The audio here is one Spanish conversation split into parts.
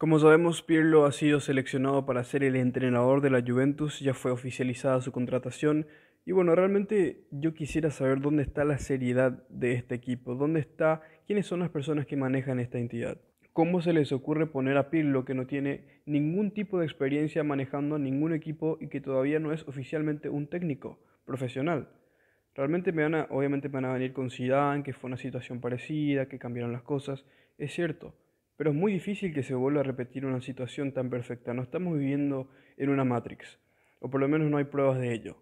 Como sabemos, Pirlo ha sido seleccionado para ser el entrenador de la Juventus, ya fue oficializada su contratación y bueno, realmente yo quisiera saber dónde está la seriedad de este equipo, dónde está, quiénes son las personas que manejan esta entidad. ¿Cómo se les ocurre poner a Pirlo que no tiene ningún tipo de experiencia manejando ningún equipo y que todavía no es oficialmente un técnico profesional? Realmente me van a, obviamente me van a venir con Zidane, que fue una situación parecida, que cambiaron las cosas, es cierto, pero es muy difícil que se vuelva a repetir una situación tan perfecta. No estamos viviendo en una Matrix, o por lo menos no hay pruebas de ello.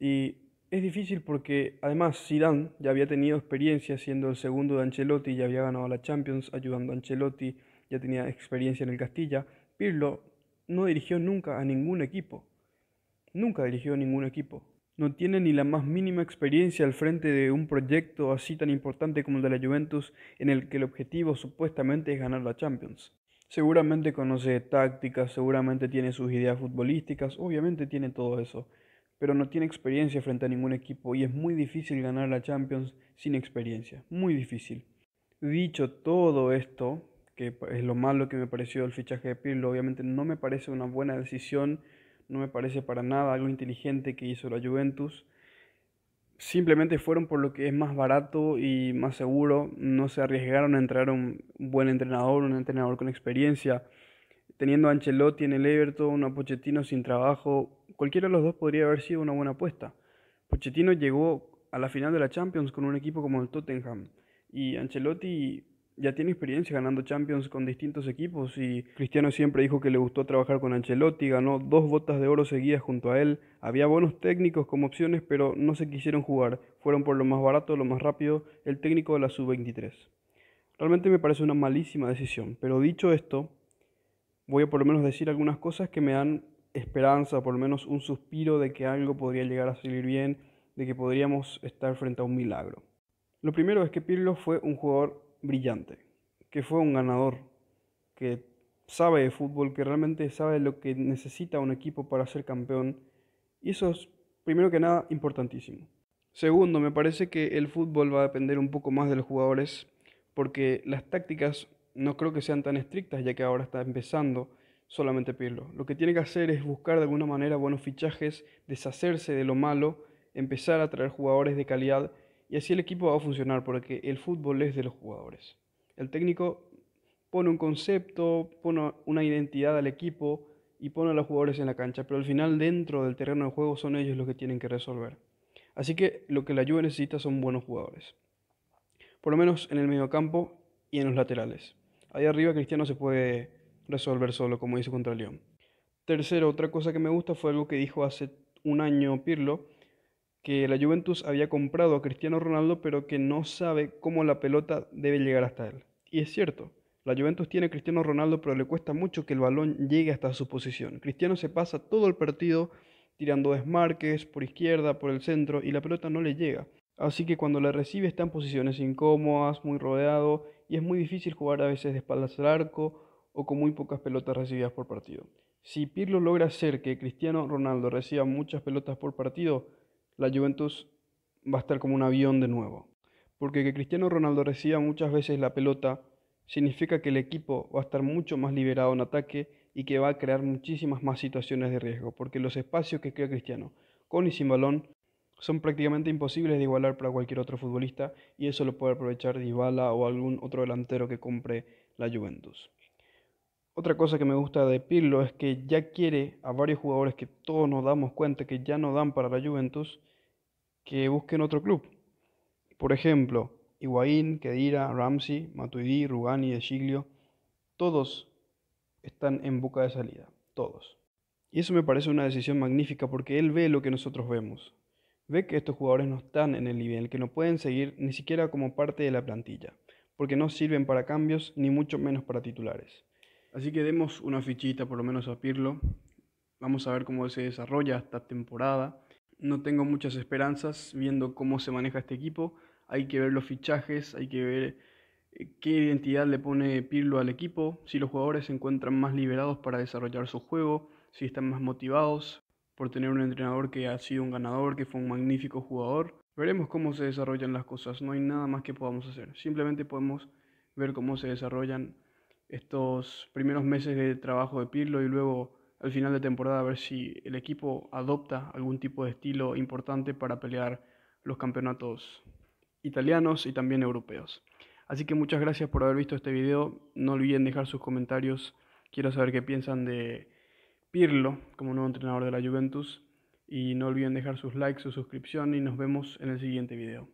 Y es difícil porque además Zidane ya había tenido experiencia siendo el segundo de Ancelotti, ya había ganado la Champions ayudando a Ancelotti, ya tenía experiencia en el Castilla. Pirlo no dirigió nunca a ningún equipo. Nunca dirigió a ningún equipo no tiene ni la más mínima experiencia al frente de un proyecto así tan importante como el de la Juventus, en el que el objetivo supuestamente es ganar la Champions. Seguramente conoce tácticas, seguramente tiene sus ideas futbolísticas, obviamente tiene todo eso, pero no tiene experiencia frente a ningún equipo y es muy difícil ganar la Champions sin experiencia, muy difícil. Dicho todo esto, que es lo malo que me pareció el fichaje de Pirlo, obviamente no me parece una buena decisión no me parece para nada algo inteligente que hizo la Juventus. Simplemente fueron por lo que es más barato y más seguro, no se arriesgaron a entrar un buen entrenador, un entrenador con experiencia. Teniendo a Ancelotti en el Everton, a Pochettino sin trabajo, cualquiera de los dos podría haber sido una buena apuesta. Pochettino llegó a la final de la Champions con un equipo como el Tottenham y Ancelotti ya tiene experiencia ganando Champions con distintos equipos y Cristiano siempre dijo que le gustó trabajar con Ancelotti, ganó dos botas de oro seguidas junto a él, había buenos técnicos como opciones pero no se quisieron jugar, fueron por lo más barato, lo más rápido, el técnico de la sub-23. Realmente me parece una malísima decisión, pero dicho esto, voy a por lo menos decir algunas cosas que me dan esperanza, por lo menos un suspiro de que algo podría llegar a salir bien, de que podríamos estar frente a un milagro. Lo primero es que Pirlo fue un jugador brillante, que fue un ganador, que sabe de fútbol, que realmente sabe lo que necesita un equipo para ser campeón. Y eso es, primero que nada, importantísimo. Segundo, me parece que el fútbol va a depender un poco más de los jugadores, porque las tácticas no creo que sean tan estrictas, ya que ahora está empezando solamente Pirlo. Lo que tiene que hacer es buscar de alguna manera buenos fichajes, deshacerse de lo malo, empezar a traer jugadores de calidad y así el equipo va a funcionar porque el fútbol es de los jugadores. El técnico pone un concepto, pone una identidad al equipo y pone a los jugadores en la cancha, pero al final dentro del terreno de juego son ellos los que tienen que resolver. Así que lo que la Juve necesita son buenos jugadores. Por lo menos en el mediocampo y en los laterales. Ahí arriba Cristiano se puede resolver solo, como hizo contra León. Tercero, otra cosa que me gusta fue algo que dijo hace un año Pirlo, que la Juventus había comprado a Cristiano Ronaldo, pero que no sabe cómo la pelota debe llegar hasta él. Y es cierto, la Juventus tiene a Cristiano Ronaldo, pero le cuesta mucho que el balón llegue hasta su posición. Cristiano se pasa todo el partido tirando desmarques por izquierda, por el centro, y la pelota no le llega. Así que cuando la recibe está en posiciones incómodas, muy rodeado, y es muy difícil jugar a veces de espaldas al arco o con muy pocas pelotas recibidas por partido. Si Pirlo logra hacer que Cristiano Ronaldo reciba muchas pelotas por partido, la Juventus va a estar como un avión de nuevo. Porque que Cristiano Ronaldo reciba muchas veces la pelota significa que el equipo va a estar mucho más liberado en ataque y que va a crear muchísimas más situaciones de riesgo, porque los espacios que crea Cristiano con y sin balón son prácticamente imposibles de igualar para cualquier otro futbolista y eso lo puede aprovechar Dybala o algún otro delantero que compre la Juventus. Otra cosa que me gusta de Pirlo es que ya quiere a varios jugadores que todos nos damos cuenta que ya no dan para la Juventus que busquen otro club. Por ejemplo, Higuaín, Kedira, Ramsey, Matuidi, Rugani, De Giglio, todos están en busca de salida, todos. Y eso me parece una decisión magnífica porque él ve lo que nosotros vemos. Ve que estos jugadores no están en el nivel, que no pueden seguir ni siquiera como parte de la plantilla, porque no sirven para cambios ni mucho menos para titulares. Así que demos una fichita por lo menos a Pirlo. Vamos a ver cómo se desarrolla esta temporada. No tengo muchas esperanzas viendo cómo se maneja este equipo. Hay que ver los fichajes, hay que ver eh, qué identidad le pone Pirlo al equipo, si los jugadores se encuentran más liberados para desarrollar su juego, si están más motivados por tener un entrenador que ha sido un ganador, que fue un magnífico jugador. Veremos cómo se desarrollan las cosas, no hay nada más que podamos hacer, simplemente podemos ver cómo se desarrollan estos primeros meses de trabajo de Pirlo y luego al final de temporada a ver si el equipo adopta algún tipo de estilo importante para pelear los campeonatos italianos y también europeos. Así que muchas gracias por haber visto este video. No olviden dejar sus comentarios. Quiero saber qué piensan de Pirlo como nuevo entrenador de la Juventus. Y no olviden dejar sus likes, su suscripción y nos vemos en el siguiente video.